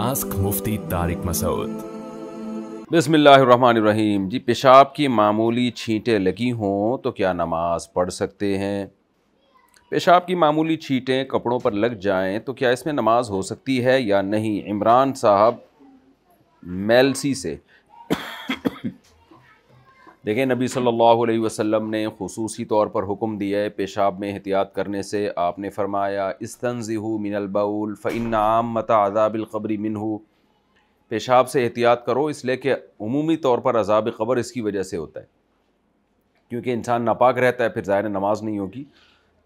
ask मुफ्ती तारिक मसूद बिसमीम जी पेशाब की मामूली छींटे लगी हों तो क्या नमाज पढ़ सकते हैं पेशाब की मामूली छींटें कपड़ों पर लग जाएं तो क्या इसमें नमाज हो सकती है या नहीं इमरान साहब मेलसी से देखें नबी सल्लल्लाहु अलैहि वसल्लम ने खसूसी तौर पर हुक्म दिया है पेशाब में एहतियात करने से आपने फरमाया इस्तनज़ू मिनलबाउल फ़िन आम मता अजाबिलखबरी मिन हो पेशाब से एहतियात करो इसलिए कि अमूमी तौर पर अजाब कब्र इसकी वजह से होता है क्योंकि इंसान नापाक रहता है फिर ज़ाहिर नमाज नहीं होगी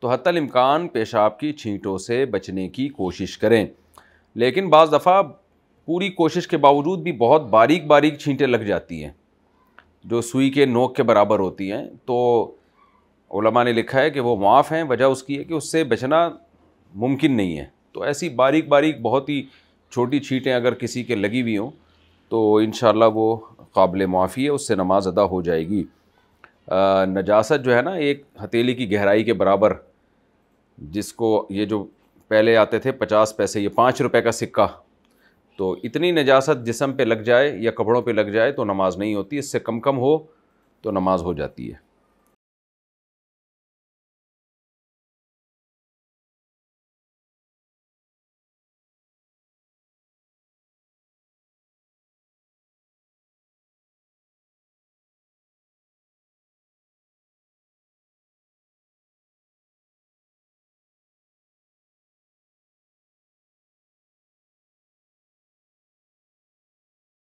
तो हतलमकान पेशाब की छींटों से बचने की कोशिश करें लेकिन बज़ दफ़ा पूरी कोशिश के बावजूद भी बहुत बारीक बारीक छींटें लग जाती हैं जो सुई के नोक के बराबर होती हैं तो ओलमा ने लिखा है कि वो माफ़ हैं वजह उसकी है कि उससे बचना मुमकिन नहीं है तो ऐसी बारीक बारीक बहुत ही छोटी छीटें अगर किसी के लगी हुई हों तो इन वो काबिल माफ़ी है उससे नमाज अदा हो जाएगी आ, नजासत जो है ना एक हथेली की गहराई के बराबर जिसको ये जो पहले आते थे पचास पैसे ये पाँच रुपए का सिक्का तो इतनी नजासत जिसम पे लग जाए या कपड़ों पे लग जाए तो नमाज नहीं होती इससे कम कम हो तो नमाज हो जाती है